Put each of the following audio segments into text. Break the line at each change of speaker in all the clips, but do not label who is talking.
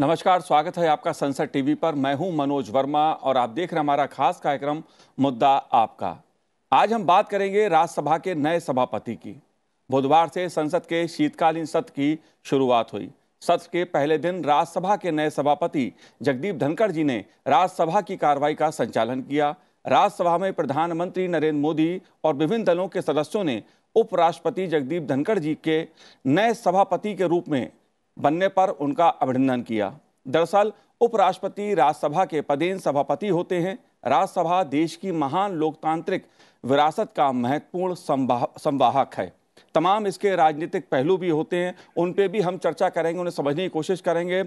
नमस्कार स्वागत है आपका संसद टीवी पर मैं हूं मनोज वर्मा और आप देख रहे हमारा खास कार्यक्रम मुद्दा आपका आज हम बात करेंगे राज्यसभा के नए सभापति की बुधवार से संसद के शीतकालीन सत्र की शुरुआत हुई सत्र के पहले दिन राज्यसभा के नए सभापति जगदीप धनखड़ जी ने राज्यसभा की कार्रवाई का संचालन किया राज्यसभा में प्रधानमंत्री नरेंद्र मोदी और विभिन्न दलों के सदस्यों ने उपराष्ट्रपति जगदीप धनखड़ जी के नए सभापति के रूप में बनने पर उनका अभिनंदन किया दरअसल उपराष्ट्रपति राज्यसभा के पदेन सभापति होते हैं राज्यसभा देश की महान लोकतांत्रिक विरासत का महत्वपूर्ण संवाहक है तमाम इसके राजनीतिक पहलू भी होते हैं उन पे भी हम चर्चा करेंगे उन्हें समझने की कोशिश करेंगे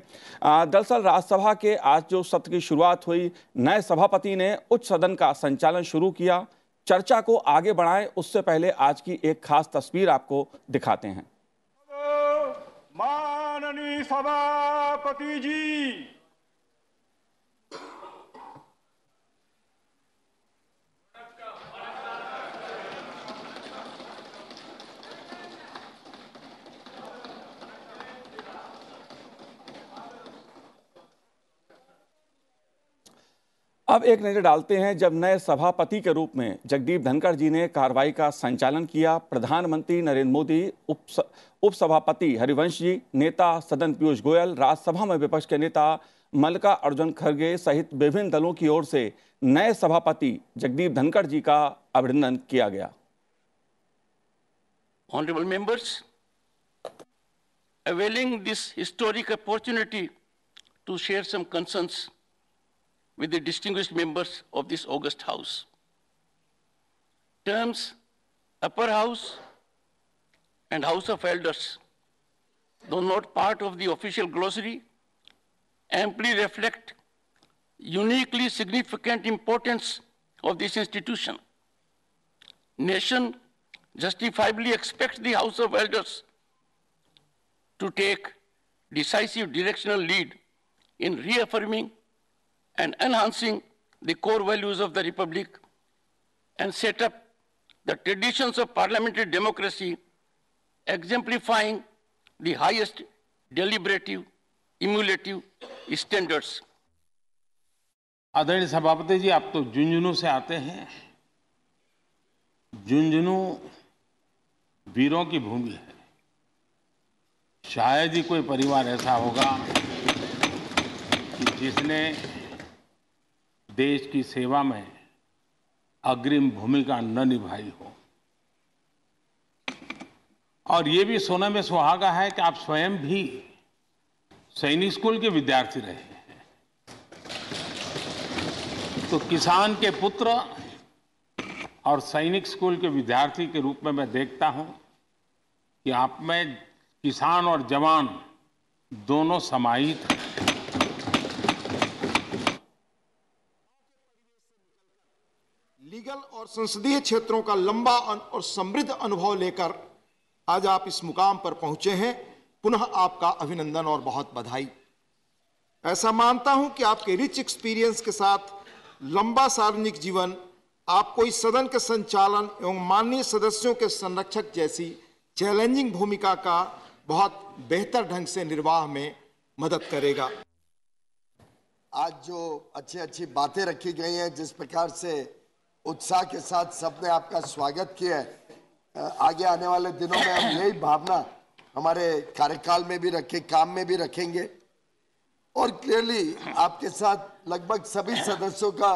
दरअसल राज्यसभा के आज जो सत्र की शुरुआत हुई नए सभापति ने उच्च सदन का संचालन शुरू किया चर्चा को आगे बढ़ाएं उससे पहले आज की एक खास तस्वीर आपको दिखाते हैं माननीय सभापति जी अब एक नज़र डालते हैं जब नए सभापति के रूप में जगदीप धनखड़ जी ने कार्रवाई का संचालन किया प्रधानमंत्री नरेंद्र मोदी उप सभापति हरिवंश जी नेता सदन पीयूष गोयल राज्यसभा में विपक्ष के नेता मल्लिका अर्जुन खड़गे सहित विभिन्न दलों की ओर से नए सभापति जगदीप धनखड़ जी का अभिनंदन किया गया honourable members
availing this historic opportunity to share some concerns with the distinguished members of this august house. Terms Upper House and House of Elders, though not part of the official glossary, amply reflect uniquely significant importance of this institution. Nation justifiably expects the House of Elders to take decisive directional lead in reaffirming and enhancing the core values of the Republic and set up the traditions of parliamentary democracy, exemplifying the highest deliberative, emulative standards.
आदरणीय सभापति जी आप तो झुंझुनू से आते हैं झुंझुनू वीरों की भूमि है शायद ही कोई परिवार ऐसा होगा कि जिसने देश की सेवा में अग्रिम भूमिका न निभाई हो और ये भी सोने में सुहागा है कि आप स्वयं भी सैनिक स्कूल के विद्यार्थी रहे हैं तो किसान के पुत्र और सैनिक स्कूल के विद्यार्थी के रूप में मैं देखता हूं कि आप में किसान और जवान दोनों समाहित हैं
और संसदीय क्षेत्रों का लंबा और समृद्ध अनुभव लेकर आज आप इस मुकाम पर पहुंचे हैं पुनः आपका अभिनंदन और बहुत बधाई ऐसा मानता हूं कि आपके रिच एक्सपीरियंस के साथ लंबा सार्वजनिक जीवन आपको इस सदन के संचालन एवं माननीय सदस्यों के संरक्षक जैसी चैलेंजिंग भूमिका का बहुत बेहतर ढंग से निर्वाह में मदद करेगा
आज जो अच्छी अच्छी बातें रखी गई हैं जिस प्रकार से उत्साह के साथ सबने आपका स्वागत किया है आगे आने वाले दिनों में हम यही भावना हमारे कार्यकाल में भी रखे काम में भी रखेंगे और क्लियरली आपके साथ लगभग सभी सदस्यों का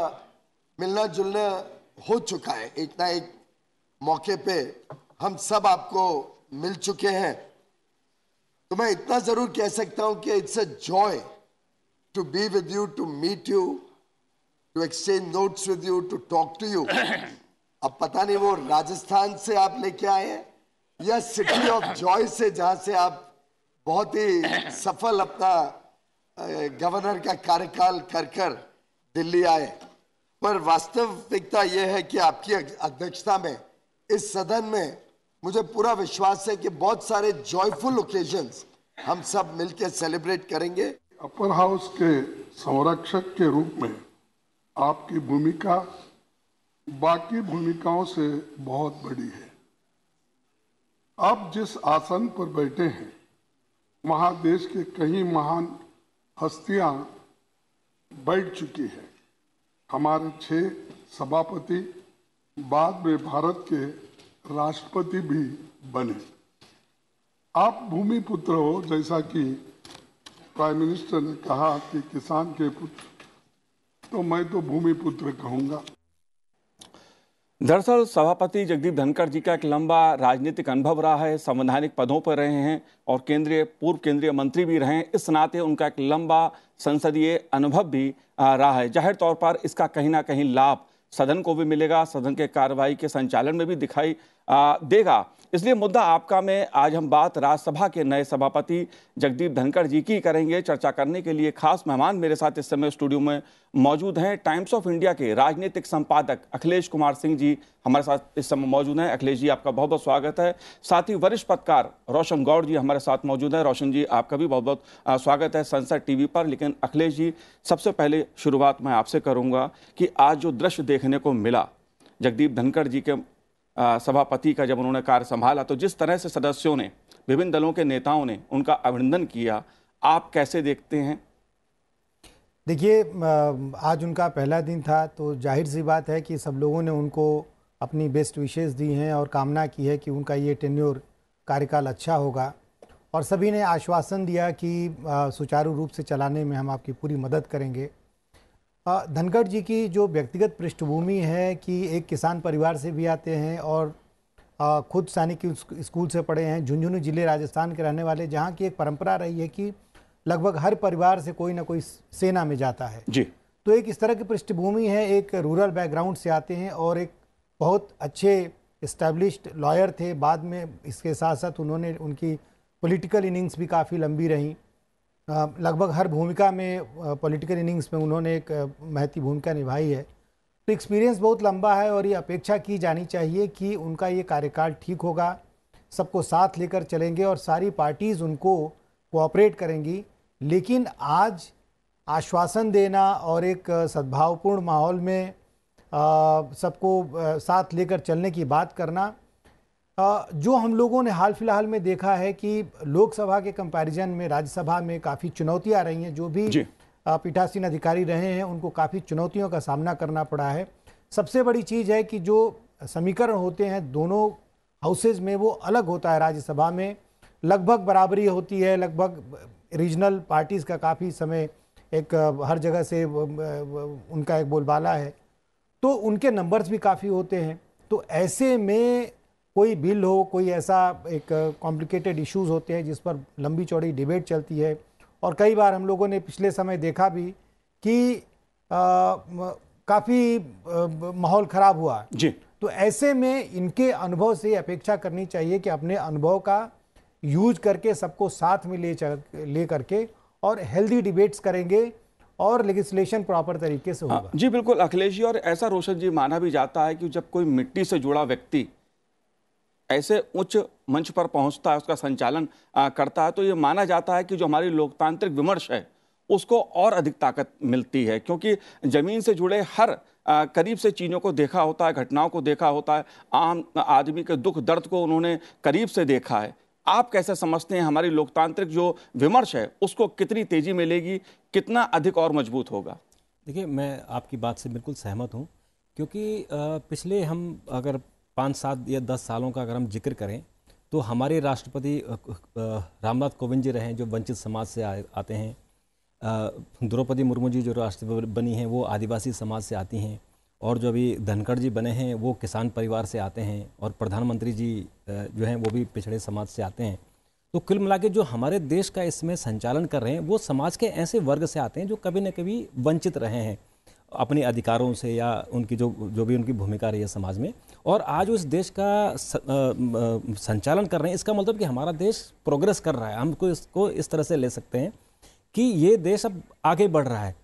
मिलना जुलना हो चुका है एक ना एक मौके पे हम सब आपको मिल चुके हैं तो मैं इतना जरूर कह सकता हूं कि it's a joy to be with you to meet you to exchange notes with you to talk to you अब पता नहीं वो राजस्थान से आप लेके आए हैं या सिटी ऑफ जॉय से जहां से आप बहुत ही सफल अपना गवर्नर का कार्यकाल कर कर दिल्ली आए पर वास्तविकता यह है कि आपकी अध्यक्षता में इस सदन में मुझे पूरा विश्वास है कि बहुत सारे जॉयफुल ओकेजन्स हम सब मिलकर सेलिब्रेट करेंगे अपर हाउस के
संरक्षक के रूप में आपकी भूमिका बाकी भूमिकाओं से बहुत बड़ी है आप जिस आसन पर बैठे हैं वहां देश के कई महान हस्तियां बैठ चुकी हैं हमारे छह सभापति बाद में भारत के राष्ट्रपति भी बने आप भूमिपुत्र हो जैसा कि प्राइम मिनिस्टर ने कहा कि किसान के पुत्र तो मैं तो पुत्र कहूंगा
दरअसल सभापति जगदीप धनखड़ जी का एक लंबा राजनीतिक अनुभव रहा है संवैधानिक पदों पर रहे हैं और केंद्रीय पूर्व केंद्रीय मंत्री भी रहे हैं इस नाते उनका एक लंबा संसदीय अनुभव भी रहा है जाहिर तौर पर इसका कहीं ना कहीं लाभ सदन को भी मिलेगा सदन के कार्रवाई के संचालन में भी दिखाई देगा इसलिए मुद्दा आपका में आज हम बात राज्यसभा के नए सभापति जगदीप धनखड़ जी की करेंगे चर्चा करने के लिए खास मेहमान मेरे साथ इस समय स्टूडियो में मौजूद हैं टाइम्स ऑफ इंडिया के राजनीतिक संपादक अखिलेश कुमार सिंह जी हमारे साथ इस समय मौजूद हैं अखिलेश जी आपका बहुत बहुत स्वागत है साथ ही वरिष्ठ पत्रकार रोशन गौड़ जी हमारे साथ मौजूद हैं रोशन जी आपका भी बहुत बहुत स्वागत है संसद टी पर लेकिन अखिलेश जी सबसे पहले शुरुआत मैं आपसे करूँगा कि आज जो दृश्य देखने को मिला जगदीप धनखड़ जी के सभापति का जब उन्होंने कार्य संभाला तो जिस तरह से सदस्यों ने विभिन्न दलों के नेताओं ने उनका अभिनंदन किया आप कैसे देखते हैं
देखिए आज उनका पहला दिन था तो जाहिर सी बात है कि सब लोगों ने उनको अपनी बेस्ट विशेष दी हैं और कामना की है कि उनका ये टेन्योर कार्यकाल अच्छा होगा और सभी ने आश्वासन दिया कि सुचारू रूप से चलाने में हम आपकी पूरी मदद करेंगे हाँ, धनखड़ जी की जो व्यक्तिगत पृष्ठभूमि है कि एक किसान परिवार से भी आते हैं और खुद सैनिक स्कूल से पढ़े हैं झुंझुनू जिले राजस्थान के रहने वाले जहाँ की एक परंपरा रही है कि लगभग हर परिवार से कोई ना कोई सेना में जाता है जी तो एक इस तरह की पृष्ठभूमि है एक रूरल बैकग्राउंड से आते हैं और एक बहुत अच्छे इस्टेब्लिश्ड लॉयर थे बाद में इसके साथ साथ उन्होंने उनकी पॉलिटिकल इनिंग्स भी काफ़ी लंबी रहीं लगभग हर भूमिका में पॉलिटिकल इनिंग्स में उन्होंने एक महती भूमिका निभाई है तो एक्सपीरियंस बहुत लंबा है और ये अपेक्षा की जानी चाहिए कि उनका ये कार्यकाल ठीक होगा सबको साथ लेकर चलेंगे और सारी पार्टीज़ उनको कोऑपरेट करेंगी लेकिन आज आश्वासन देना और एक सद्भावपूर्ण माहौल में सबको साथ लेकर चलने की बात करना जो हम लोगों ने हाल फिलहाल में देखा है कि लोकसभा के कंपैरिजन में राज्यसभा में काफ़ी चुनौतियां रही हैं जो भी पीठासीन अधिकारी रहे हैं उनको काफ़ी चुनौतियों का सामना करना पड़ा है सबसे बड़ी चीज़ है कि जो समीकरण होते हैं दोनों हाउसेज में वो अलग होता है राज्यसभा में लगभग बराबरी होती है लगभग रीजनल पार्टीज़ का काफ़ी समय एक हर जगह से उनका एक बोलबाला है तो उनके नंबर्स भी काफ़ी होते हैं तो ऐसे में कोई बिल हो कोई ऐसा एक कॉम्प्लिकेटेड इश्यूज होते हैं जिस पर लंबी चौड़ी डिबेट चलती है और कई बार हम लोगों ने पिछले समय देखा भी कि काफ़ी माहौल ख़राब हुआ जी तो ऐसे में इनके अनुभव से अपेक्षा करनी चाहिए कि अपने अनुभव का यूज करके सबको साथ में ले चल ले करके और हेल्दी डिबेट्स करेंगे और लेगिस्लेशन प्रॉपर तरीके से हाँ, होगा
जी बिल्कुल अखिलेश जी और ऐसा रोशन जी माना भी जाता है कि जब कोई मिट्टी से जुड़ा व्यक्ति ऐसे उच्च मंच पर पहुंचता है उसका संचालन आ, करता है तो ये माना जाता है कि जो हमारी लोकतांत्रिक विमर्श है उसको और अधिक ताकत मिलती है क्योंकि ज़मीन से जुड़े हर आ, करीब से चीज़ों को देखा होता है घटनाओं को देखा होता है आम आदमी के दुख दर्द को उन्होंने करीब से देखा है आप कैसे समझते हैं हमारी लोकतांत्रिक जो विमर्श है उसको कितनी तेज़ी मिलेगी कितना अधिक और मजबूत होगा
देखिए मैं आपकी बात से बिल्कुल सहमत हूँ क्योंकि पिछले हम अगर पाँच सात या दस सालों का अगर हम जिक्र करें तो हमारे राष्ट्रपति रामनाथ कोविंद जी रहे हैं जो वंचित समाज से आते हैं द्रौपदी मुर्मू जी जो राष्ट्रपति बनी हैं वो आदिवासी समाज से आती हैं और जो अभी धनखड़ जी बने हैं वो किसान परिवार से आते हैं और प्रधानमंत्री जी जो हैं वो भी पिछड़े समाज से आते हैं तो कुल मिला जो हमारे देश का इसमें संचालन कर रहे हैं वो समाज के ऐसे वर्ग से आते हैं जो कभी न कभी वंचित रहे हैं अपने अधिकारों से या उनकी जो जो भी उनकी भूमिका रही है समाज में और आज उस देश का संचालन कर रहे हैं इसका मतलब कि हमारा देश प्रोग्रेस कर रहा है हमको इसको इस तरह से ले सकते हैं कि ये देश अब आगे बढ़ रहा है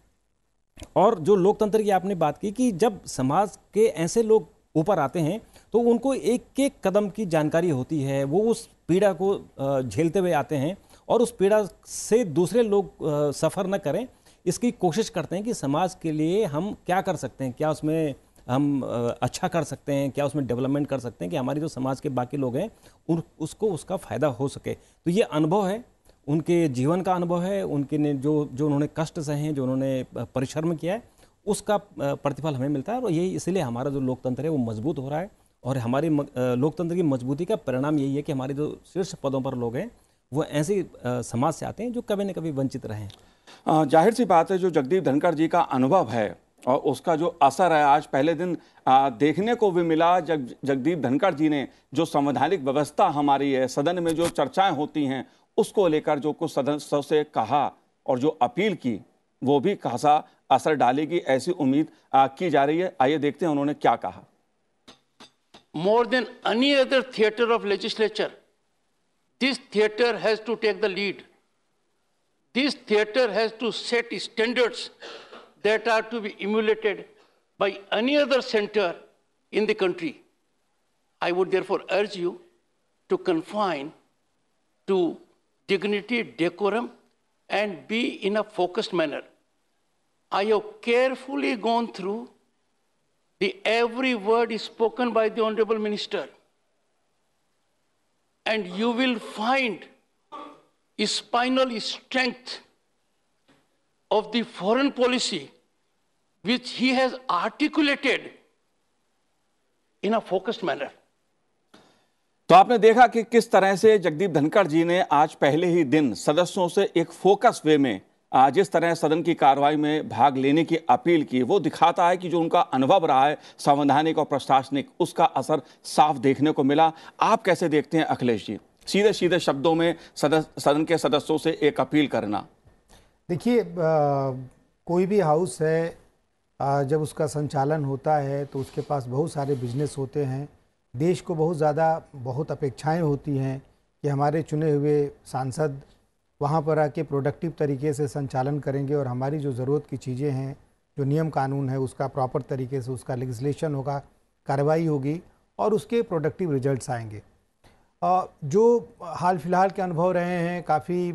और जो लोकतंत्र की आपने बात की कि जब समाज के ऐसे लोग ऊपर आते हैं तो उनको एक एक कदम की जानकारी होती है वो उस पीड़ा को झेलते हुए आते हैं और उस पीड़ा से दूसरे लोग सफ़र न करें इसकी कोशिश करते हैं कि समाज के लिए हम क्या कर सकते हैं क्या उसमें हम अच्छा कर सकते हैं क्या उसमें डेवलपमेंट कर सकते हैं कि हमारी जो समाज के बाकी लोग हैं उन उसको उसका फ़ायदा हो सके तो ये अनुभव है उनके जीवन का अनुभव है उनके ने जो जो उन्होंने कष्ट सहे हैं जो उन्होंने परिश्रम किया है उसका प्रतिफल हमें मिलता है और यही इसीलिए हमारा जो लोकतंत्र है वो मजबूत हो रहा है और हमारे लोकतंत्र की मजबूती का परिणाम यही है कि हमारे जो शीर्ष पदों पर लोग हैं
वो ऐसे समाज से आते हैं जो कभी न कभी वंचित रहे हैं जाहिर सी बात है जो जगदीप धनखड़ जी का अनुभव है और उसका जो असर है आज पहले दिन आ, देखने को भी मिला जग जगदीप धनखड़ जी ने जो संवैधानिक व्यवस्था हमारी है सदन में जो चर्चाएं होती हैं उसको लेकर जो कुछ सदस्यों से कहा और जो अपील की वो भी खासा असर डालेगी ऐसी उम्मीद आ, की जा रही है आइए देखते हैं उन्होंने क्या कहा more than
any other theatre of legislature
this theatre
has to take the lead this theatre has to set standards that are to be emulated by any other center in the country. I would therefore urge you to confine to dignity, decorum, and be in a focused manner. I have carefully gone through the every word is spoken by the Honorable Minister. And you will find spinal strength of the foreign policy
which he has articulated in a focused manner. तो आपने देखा कि किस तरह से जगदीप धनखड़ जी ने आज पहले ही दिन सदस्यों से एक फोकस वे में जिस तरह सदन की कार्रवाई में भाग लेने की अपील की वो दिखाता है कि जो उनका अनुभव रहा है संवैधानिक और प्रशासनिक उसका असर साफ देखने को मिला आप कैसे देखते हैं अखिलेश जी सीधे सीधे शब्दों में सदन के सदस्यों से एक अपील करना
देखिए कोई भी हाउस है आ, जब उसका संचालन होता है तो उसके पास बहुत सारे बिजनेस होते हैं देश को बहुत ज़्यादा बहुत अपेक्षाएं होती हैं कि हमारे चुने हुए सांसद वहाँ पर आके प्रोडक्टिव तरीके से संचालन करेंगे और हमारी जो ज़रूरत की चीज़ें हैं जो नियम कानून है उसका प्रॉपर तरीके से उसका लेगिस्लेशन होगा कार्रवाई होगी और उसके प्रोडक्टिव रिजल्ट्स आएंगे जो हाल फिलहाल के अनुभव रहे हैं काफ़ी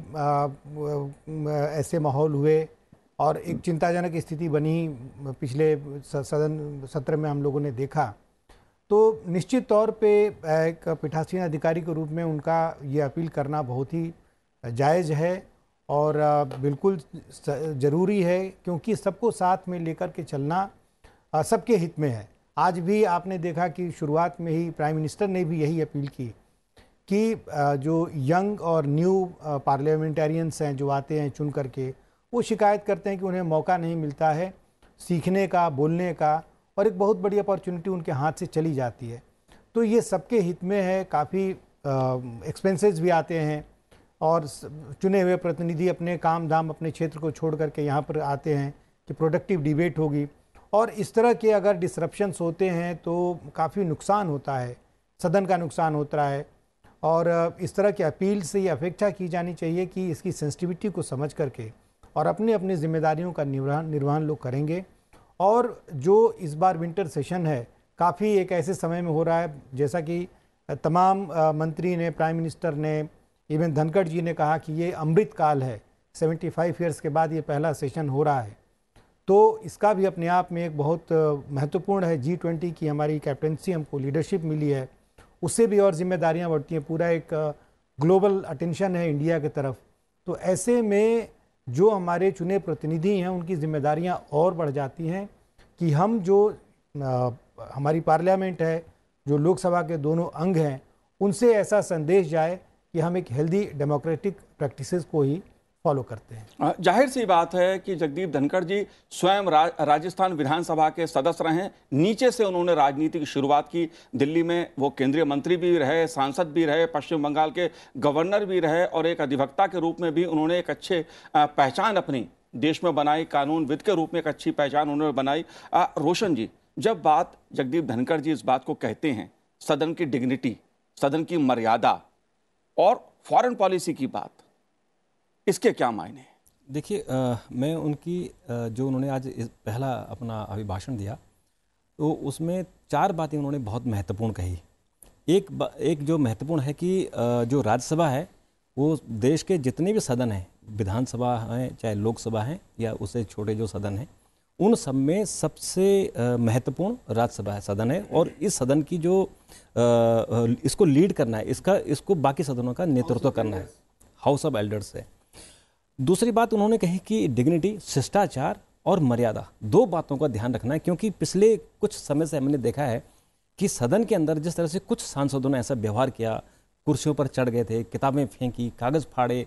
ऐसे माहौल हुए और एक चिंताजनक स्थिति बनी पिछले सदन सत्र में हम लोगों ने देखा तो निश्चित तौर पे एक पीठासीन अधिकारी के रूप में उनका ये अपील करना बहुत ही जायज़ है और बिल्कुल ज़रूरी है क्योंकि सबको साथ में लेकर के चलना सबके हित में है आज भी आपने देखा कि शुरुआत में ही प्राइम मिनिस्टर ने भी यही अपील की कि जो यंग और न्यू पार्लियामेंटेरियंस हैं जो आते हैं चुन करके वो शिकायत करते हैं कि उन्हें मौका नहीं मिलता है सीखने का बोलने का और एक बहुत बड़ी अपॉर्चुनिटी उनके हाथ से चली जाती है तो ये सबके हित में है काफ़ी एक्सपेंसेस भी आते हैं और चुने हुए प्रतिनिधि अपने काम धाम अपने क्षेत्र को छोड़ करके यहाँ पर आते हैं कि प्रोडक्टिव डिबेट होगी और इस तरह के अगर डिसरप्शंस होते हैं तो काफ़ी नुकसान होता है सदन का नुकसान होता है और इस तरह की अपील से ये अपेक्षा की जानी चाहिए कि इसकी सेंसिटिविटी को समझ करके और अपने अपने जिम्मेदारियों का निर्वहन निर्वहन लोग करेंगे और जो इस बार विंटर सेशन है काफ़ी एक ऐसे समय में हो रहा है जैसा कि तमाम मंत्री ने प्राइम मिनिस्टर ने इवन धनखड़ जी ने कहा कि ये अमृत काल है 75 ईयर्स के बाद ये पहला सेशन हो रहा है तो इसका भी अपने आप में एक बहुत महत्वपूर्ण है जी ट्वेंटी की हमारी कैप्टनसी हमको लीडरशिप मिली है उससे भी और जिम्मेदारियाँ बढ़ती हैं पूरा एक ग्लोबल अटेंशन है इंडिया की तरफ तो ऐसे में जो हमारे चुने प्रतिनिधि हैं उनकी जिम्मेदारियां और बढ़ जाती हैं कि हम जो आ, हमारी पार्लियामेंट है जो लोकसभा के दोनों अंग हैं उनसे ऐसा संदेश जाए कि हम एक हेल्दी डेमोक्रेटिक प्रैक्टिसेस को ही फॉलो करते हैं
जाहिर सी बात है कि जगदीप धनखड़ जी स्वयं रा, राजस्थान विधानसभा के सदस्य रहे नीचे से उन्होंने राजनीति की शुरुआत की दिल्ली में वो केंद्रीय मंत्री भी रहे सांसद भी रहे पश्चिम बंगाल के गवर्नर भी रहे और एक अधिवक्ता के रूप में भी उन्होंने एक अच्छे पहचान अपनी देश में बनाई कानून विद के रूप में एक अच्छी पहचान उन्होंने बनाई रोशन जी जब बात जगदीप धनखड़ जी इस बात को कहते हैं सदन की डिग्निटी सदन की मर्यादा और फॉरेन पॉलिसी की बात इसके क्या मायने
देखिए मैं उनकी आ, जो उन्होंने आज पहला अपना अभिभाषण दिया तो उसमें चार बातें उन्होंने बहुत महत्वपूर्ण कही एक एक जो महत्वपूर्ण है कि आ, जो राज्यसभा है वो देश के जितने भी सदन हैं विधानसभा हैं चाहे लोकसभा हैं या उससे छोटे जो सदन हैं उन सब में सबसे महत्वपूर्ण राज्यसभा सदन है और इस सदन की जो इसको लीड करना है इसका इसको बाकी सदनों का नेतृत्व करना है हाउस ऑफ एल्डर्स है दूसरी बात उन्होंने कही कि डिग्निटी शिष्टाचार और मर्यादा दो बातों का ध्यान रखना है क्योंकि पिछले कुछ समय से हमने देखा है कि सदन के अंदर जिस तरह से कुछ सांसदों ने ऐसा व्यवहार किया कुर्सियों पर चढ़ गए थे किताबें फेंकी कागज़ फाड़े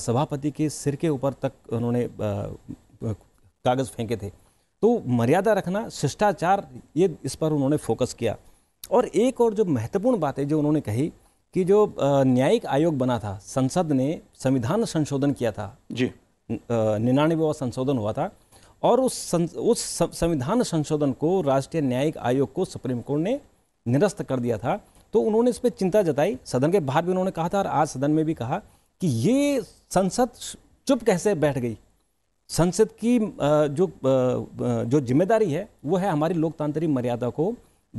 सभापति के सिर के ऊपर तक उन्होंने कागज़ फेंके थे तो मर्यादा रखना शिष्टाचार ये इस पर उन्होंने फोकस किया और एक और जो महत्वपूर्ण बात है जो उन्होंने कही कि जो न्यायिक आयोग बना था संसद ने संविधान संशोधन किया था जी निन्यानवे संशोधन हुआ था और उस सं, उस संविधान संशोधन को राष्ट्रीय न्यायिक आयोग को सुप्रीम कोर्ट ने निरस्त कर दिया था तो उन्होंने इस पर चिंता जताई सदन के बाहर भी उन्होंने कहा था और आज सदन में भी कहा कि ये संसद चुप कैसे बैठ गई संसद की जो जो जिम्मेदारी है वो है हमारी लोकतांत्रिक मर्यादा को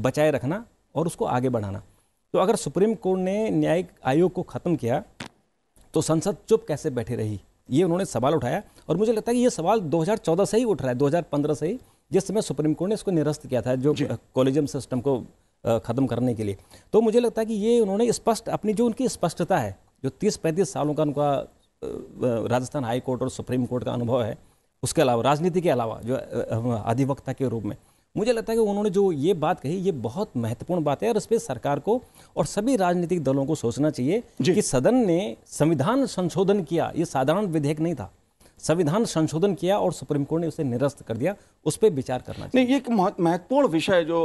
बचाए रखना और उसको आगे बढ़ाना तो अगर सुप्रीम कोर्ट ने न्यायिक आयोग को ख़त्म किया तो संसद चुप कैसे बैठी रही ये उन्होंने सवाल उठाया और मुझे लगता है कि ये सवाल 2014 से ही उठ रहा है 2015 से ही जिस समय सुप्रीम कोर्ट ने इसको निरस्त किया था जो कॉलेजियम सिस्टम को ख़त्म करने के लिए तो मुझे लगता है कि ये उन्होंने स्पष्ट अपनी जो उनकी स्पष्टता है जो तीस पैंतीस सालों का उनका राजस्थान हाई कोर्ट और सुप्रीम कोर्ट का अनुभव है उसके अलावा राजनीति के अलावा जो अधिवक्ता के रूप में मुझे लगता है कि उन्होंने जो ये बात कही ये बहुत महत्वपूर्ण बात है और इस पर सरकार को और सभी राजनीतिक दलों को सोचना चाहिए कि सदन ने संविधान संशोधन किया ये साधारण विधेयक नहीं था संविधान संशोधन किया और सुप्रीम कोर्ट ने उसे निरस्त कर दिया उस पर विचार करना
चाहिए नहीं एक महत्वपूर्ण विषय जो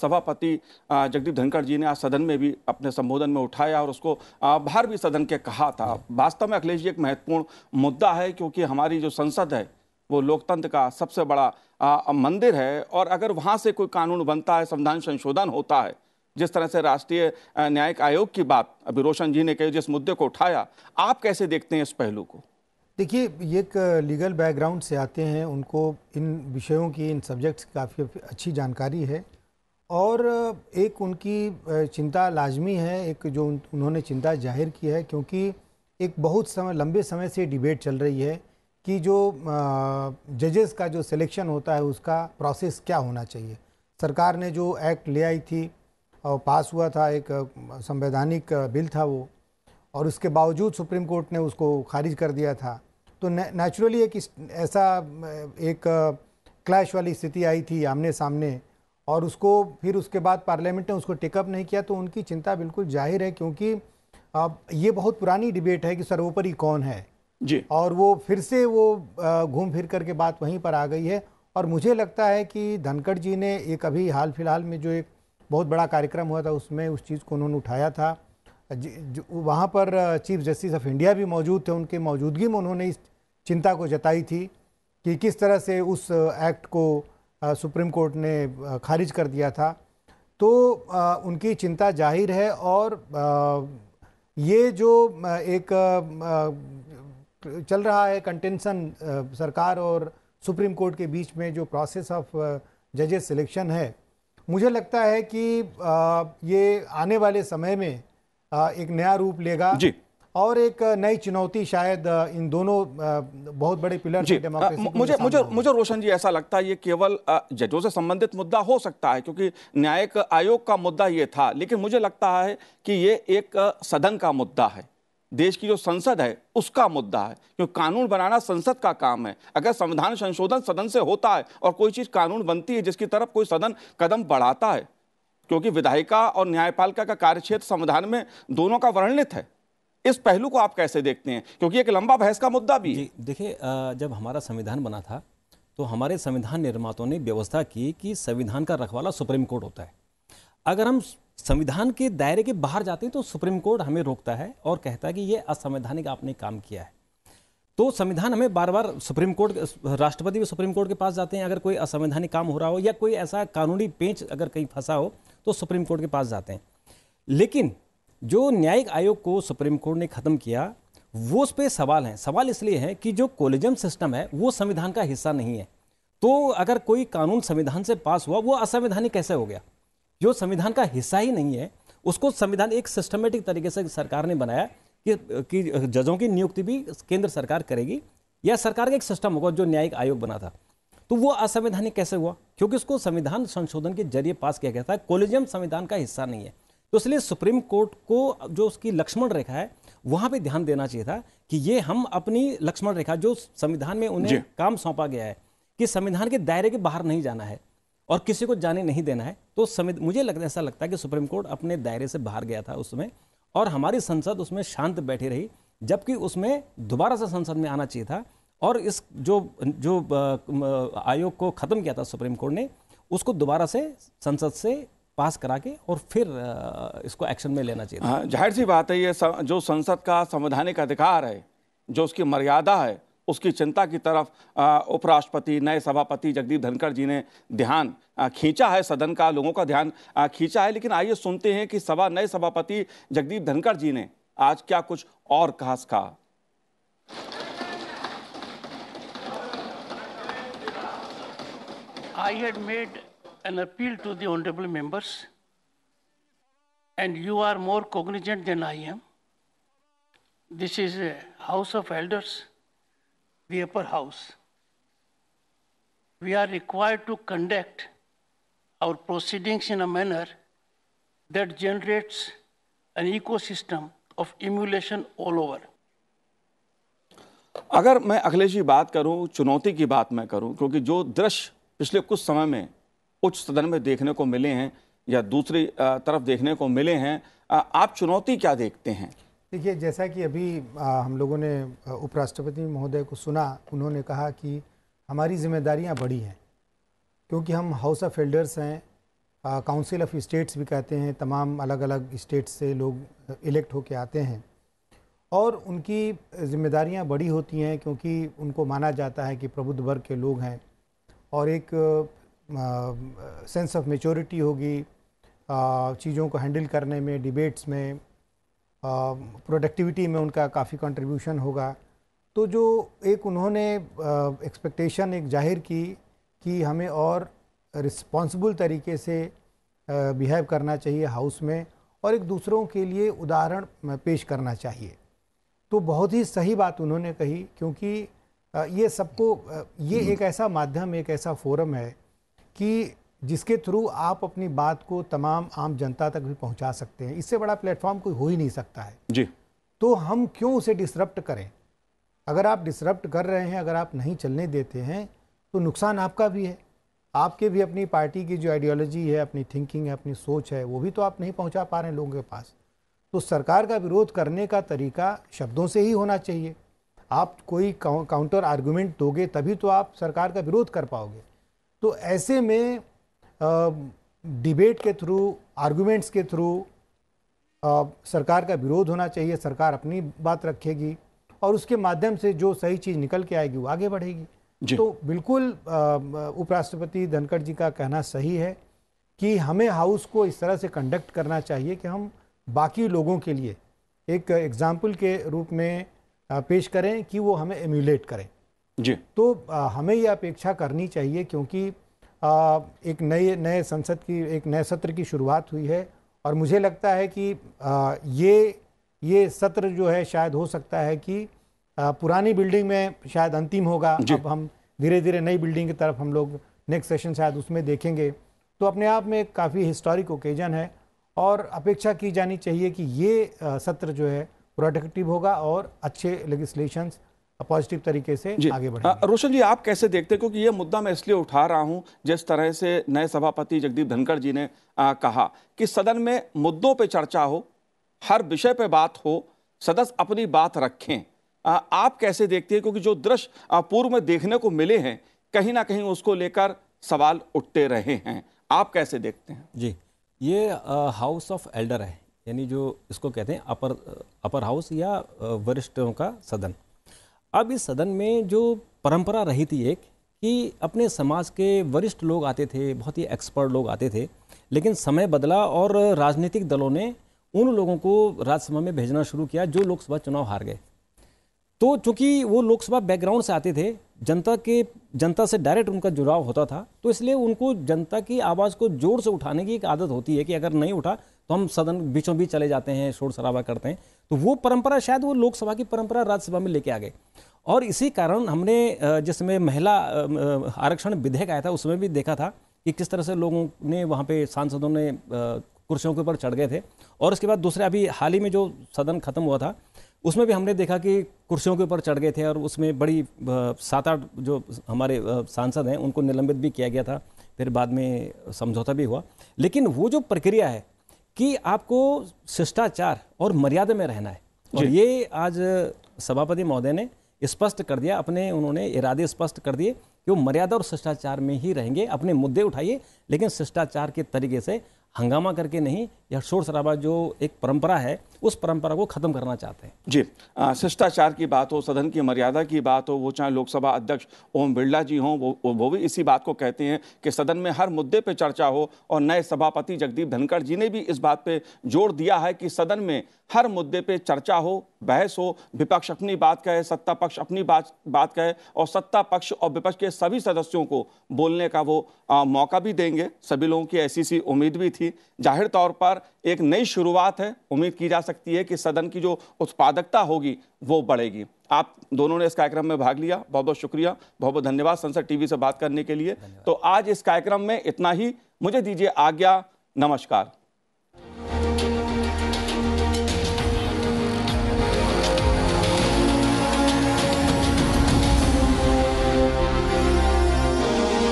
सभापति जगदीप धनखड़ जी ने आज सदन में भी अपने संबोधन में उठाया और उसको बाहर भी सदन के कहा था वास्तव में अखिलेश जी एक महत्वपूर्ण मुद्दा है क्योंकि हमारी जो संसद है वो लोकतंत्र का सबसे बड़ा आ, मंदिर है और अगर वहाँ से कोई कानून बनता है संविधान संशोधन होता है जिस तरह से राष्ट्रीय न्यायिक आयोग की बात अभी रोशन जी ने कही जिस मुद्दे को उठाया आप कैसे देखते हैं इस पहलू को
देखिए एक लीगल बैकग्राउंड से आते हैं उनको इन विषयों की इन सब्जेक्ट्स की काफ़ी अच्छी जानकारी है और एक उनकी चिंता लाजमी है एक जो उन्होंने चिंता जाहिर की है क्योंकि एक बहुत समय लंबे समय से डिबेट चल रही है कि जो जजेस का जो सिलेक्शन होता है उसका प्रोसेस क्या होना चाहिए सरकार ने जो एक्ट ले आई थी और पास हुआ था एक संवैधानिक बिल था वो और उसके बावजूद सुप्रीम कोर्ट ने उसको खारिज कर दिया था तो नेचुरली एक ऐसा एक क्लैश वाली स्थिति आई थी आमने सामने और उसको फिर उसके बाद पार्लियामेंट ने उसको टेकअप नहीं किया तो उनकी चिंता बिल्कुल जाहिर है क्योंकि अब ये बहुत पुरानी डिबेट है कि सर्वोपरि कौन है जी और वो फिर से वो घूम फिर करके बात वहीं पर आ गई है और मुझे लगता है कि धनखड़ जी ने एक अभी हाल फिलहाल में जो एक बहुत बड़ा कार्यक्रम हुआ था उसमें उस चीज़ को उन्होंने उठाया था वहाँ पर चीफ जस्टिस ऑफ इंडिया भी मौजूद थे उनके मौजूदगी में उन्होंने इस चिंता को जताई थी कि किस तरह से उस एक्ट को सुप्रीम कोर्ट ने खारिज कर दिया था तो उनकी चिंता जाहिर है और ये जो एक चल रहा है कंटेंशन सरकार और सुप्रीम कोर्ट के बीच में जो प्रोसेस ऑफ जजेस सिलेक्शन है मुझे लगता है कि ये आने वाले समय में एक नया रूप लेगा जी और एक नई चुनौती शायद इन दोनों बहुत बड़े पिलर जी, मुझे मुझे मुझे रोशन जी
ऐसा लगता है ये केवल जजों से संबंधित मुद्दा हो सकता है क्योंकि न्यायिक आयोग का मुद्दा ये था लेकिन मुझे लगता है कि ये एक सदन का मुद्दा है देश की जो संसद है उसका मुद्दा है क्योंकि कानून बनाना संसद का काम है अगर संविधान संशोधन सदन से होता है और कोई चीज़ कानून बनती है जिसकी तरफ कोई सदन कदम बढ़ाता है क्योंकि विधायिका और न्यायपालिका का कार्यक्षेत्र संविधान में दोनों का वर्णित है इस पहलू को आप कैसे देखते हैं क्योंकि एक लंबा बहस का मुद्दा भी देखिए जब हमारा संविधान बना था तो हमारे
संविधान निर्माताओं ने व्यवस्था की कि संविधान का रखवाला सुप्रीम कोर्ट होता है अगर हम संविधान के दायरे के बाहर जाते हैं तो सुप्रीम कोर्ट हमें रोकता है और कहता है कि ये असंवैधानिक आपने काम किया है तो संविधान हमें बार बार सुप्रीम कोर्ट राष्ट्रपति भी सुप्रीम कोर्ट के पास जाते हैं अगर कोई असंवैधानिक काम हो रहा हो या कोई ऐसा कानूनी पेंच अगर कहीं फंसा हो तो सुप्रीम कोर्ट के पास जाते हैं लेकिन जो न्यायिक आयोग को सुप्रीम कोर्ट ने ख़त्म किया वो उस पर सवाल हैं सवाल इसलिए है कि जो कोलिजम सिस्टम है वो संविधान का हिस्सा नहीं है तो अगर कोई कानून संविधान से पास हुआ वो असंवैधानिक कैसे हो गया जो संविधान का हिस्सा ही नहीं है उसको संविधान एक सिस्टमेटिक तरीके से सरकार ने बनाया कि, कि जजों की नियुक्ति भी केंद्र सरकार करेगी या सरकार का एक सिस्टम होगा जो न्यायिक आयोग बना था तो वो असंवैधानिक कैसे हुआ क्योंकि उसको संविधान संशोधन के जरिए पास किया गया था कोलिजियम संविधान का हिस्सा नहीं है तो इसलिए सुप्रीम कोर्ट को जो उसकी लक्ष्मण रेखा है वहां पे ध्यान देना चाहिए था कि ये हम अपनी लक्ष्मण रेखा जो संविधान में उन्हें काम सौंपा गया है कि संविधान के दायरे के बाहर नहीं जाना है और किसी को जाने नहीं देना है तो समित मुझे लग, ऐसा लगता है कि सुप्रीम कोर्ट अपने दायरे से बाहर गया था उसमें और हमारी संसद उसमें शांत बैठी रही जबकि उसमें दोबारा से संसद में आना चाहिए था और इस जो जो आयोग को ख़त्म किया था सुप्रीम कोर्ट ने उसको दोबारा से संसद से पास करा के और फिर इसको एक्शन में लेना
चाहिए हाँ, जाहिर सी बात है ये जो संसद का संवैधानिक अधिकार है जो उसकी मर्यादा है उसकी चिंता की तरफ उपराष्ट्रपति नए सभापति जगदीप धनखड़ जी ने ध्यान खींचा है सदन का लोगों का ध्यान खींचा है लेकिन आइए सुनते हैं कि सभा नए सभापति जगदीप धनखड़ जी ने आज क्या कुछ और खास कहा
I had made an appeal to the honorable members, and you are more cognizant than I am. This is a house of elders. the upper house, we are required to conduct our proceedings in a manner that generates an ecosystem of emulation all over.
अगर मैं अखिलेश जी बात करूं चुनौती की बात मैं करूं क्योंकि जो दृश्य पिछले कुछ समय में उच्च सदन में देखने को मिले हैं या दूसरी तरफ देखने को मिले हैं आप चुनौती क्या देखते हैं
देखिए जैसा कि अभी आ, हम लोगों ने उपराष्ट्रपति महोदय को सुना उन्होंने कहा कि हमारी जिम्मेदारियां बड़ी हैं क्योंकि हम हाउस ऑफ एल्डर्स हैं काउंसिल ऑफ स्टेट्स भी कहते हैं तमाम अलग अलग स्टेट्स से लोग इलेक्ट होके आते हैं और उनकी जिम्मेदारियां बड़ी होती हैं क्योंकि उनको माना जाता है कि प्रबुद्ध वर्ग के लोग हैं और एक सेंस ऑफ मेचोरिटी होगी चीज़ों को हैंडल करने में डिबेट्स में प्रोडक्टिविटी में उनका काफ़ी कंट्रीब्यूशन होगा तो जो एक उन्होंने एक्सपेक्टेशन एक जाहिर की कि हमें और रिस्पॉन्सिबल तरीके से बिहेव करना चाहिए हाउस में और एक दूसरों के लिए उदाहरण पेश करना चाहिए तो बहुत ही सही बात उन्होंने कही क्योंकि ये सबको ये हम्म। एक ऐसा माध्यम एक ऐसा फोरम है कि जिसके थ्रू आप अपनी बात को तमाम आम जनता तक भी पहुंचा सकते हैं इससे बड़ा प्लेटफॉर्म कोई हो ही नहीं सकता है जी तो हम क्यों उसे डिसरप्ट करें अगर आप डिसरप्ट कर रहे हैं अगर आप नहीं चलने देते हैं तो नुकसान आपका भी है आपके भी अपनी पार्टी की जो आइडियोलॉजी है अपनी थिंकिंग है अपनी सोच है वो भी तो आप नहीं पहुँचा पा रहे हैं लोगों के पास तो सरकार का विरोध करने का तरीका शब्दों से ही होना चाहिए आप कोई काउंटर आर्गूमेंट दोगे तभी तो आप सरकार का विरोध कर पाओगे तो ऐसे में डिबेट के थ्रू आर्गुमेंट्स के थ्रू सरकार का विरोध होना चाहिए सरकार अपनी बात रखेगी और उसके माध्यम से जो सही चीज़ निकल के आएगी वो आगे बढ़ेगी तो बिल्कुल उपराष्ट्रपति धनखड़ जी का कहना सही है कि हमें हाउस को इस तरह से कंडक्ट करना चाहिए कि हम बाकी लोगों के लिए एक एग्जाम्पल के रूप में पेश करें कि वो हमें एम्यूलेट करें जी तो हमें ये अपेक्षा करनी चाहिए क्योंकि एक नए नए संसद की एक नए सत्र की शुरुआत हुई है और मुझे लगता है कि ये ये सत्र जो है शायद हो सकता है कि पुरानी बिल्डिंग में शायद अंतिम होगा अब हम धीरे धीरे नई बिल्डिंग की तरफ हम लोग नेक्स्ट सेशन शायद उसमें देखेंगे तो अपने आप में काफ़ी हिस्टोरिक ओकेजन है और अपेक्षा की जानी चाहिए कि ये सत्र जो है प्रोडक्टिव होगा और अच्छे लेजिस्लेशंस पॉजिटिव तरीके से आगे
बढ़े रोशन जी आप कैसे देखते हैं क्योंकि ये मुद्दा मैं इसलिए उठा रहा हूं जिस तरह से नए सभापति जगदीप धनखड़ जी ने आ, कहा कि सदन में मुद्दों पे चर्चा हो हर विषय पे बात हो सदस्य अपनी बात रखें आ, आप कैसे देखते हैं क्योंकि जो दृश्य पूर्व में देखने को मिले हैं कहीं ना कहीं उसको लेकर सवाल उठते रहे हैं आप कैसे देखते हैं
जी ये हाउस ऑफ एल्डर है यानी जो इसको कहते हैं अपर अपर हाउस या वरिष्ठों का सदन अब इस सदन में जो परंपरा रही थी एक कि अपने समाज के वरिष्ठ लोग आते थे बहुत ही एक्सपर्ट लोग आते थे लेकिन समय बदला और राजनीतिक दलों ने उन लोगों को राज्यसभा में भेजना शुरू किया जो लोकसभा चुनाव हार गए तो चूंकि वो लोकसभा बैकग्राउंड से आते थे जनता के जनता से डायरेक्ट उनका जुड़ाव होता था तो इसलिए उनको जनता की आवाज़ को जोर से उठाने की एक आदत होती है कि अगर नहीं उठा तो हम सदन बीचों बीच चले जाते हैं शोर शराबा करते हैं तो वो परंपरा शायद वो लोकसभा की परंपरा राज्यसभा में लेके आ गए और इसी कारण हमने जिसमें महिला आरक्षण विधेयक आया था उसमें भी देखा था कि किस तरह से लोगों ने वहाँ पे सांसदों ने कुर्सियों के ऊपर चढ़ गए थे और उसके बाद दूसरे अभी हाल ही में जो सदन खत्म हुआ था उसमें भी हमने देखा कि कुर्सियों के ऊपर चढ़ गए थे और उसमें बड़ी सात आठ जो हमारे सांसद हैं उनको निलंबित भी किया गया था फिर बाद में समझौता भी हुआ लेकिन वो जो प्रक्रिया है कि आपको शिष्टाचार और मर्यादा में रहना है और ये आज सभापति महोदय ने स्पष्ट कर दिया अपने उन्होंने इरादे स्पष्ट कर दिए कि वो मर्यादा और शिष्टाचार में ही रहेंगे अपने मुद्दे उठाइए लेकिन शिष्टाचार के तरीके से हंगामा करके नहीं यह शोर शराबा जो एक परंपरा है उस परंपरा को खत्म करना चाहते हैं
जी शिष्टाचार की बात हो सदन की मर्यादा की बात हो वो चाहे लोकसभा अध्यक्ष ओम बिरला जी हों वो वो भी इसी बात को कहते हैं कि सदन में हर मुद्दे पर चर्चा हो और नए सभापति जगदीप धनखड़ जी ने भी इस बात पर जोर दिया है कि सदन में हर मुद्दे पर चर्चा हो बहस हो विपक्ष अपनी बात कहे सत्ता पक्ष अपनी बात बात कहे और सत्ता पक्ष और विपक्ष के सभी सदस्यों को बोलने का वो मौका भी देंगे सभी लोगों की ऐसी सी उम्मीद भी थी थी जाहिर तौर पर एक नई शुरुआत है उम्मीद की जा सकती है कि सदन की जो उत्पादकता होगी वो बढ़ेगी आप दोनों ने इस कार्यक्रम में भाग लिया बहुत बहुत शुक्रिया बहुत बहुत धन्यवाद संसद टीवी से बात करने के लिए तो आज इस कार्यक्रम में इतना ही मुझे दीजिए आज्ञा नमस्कार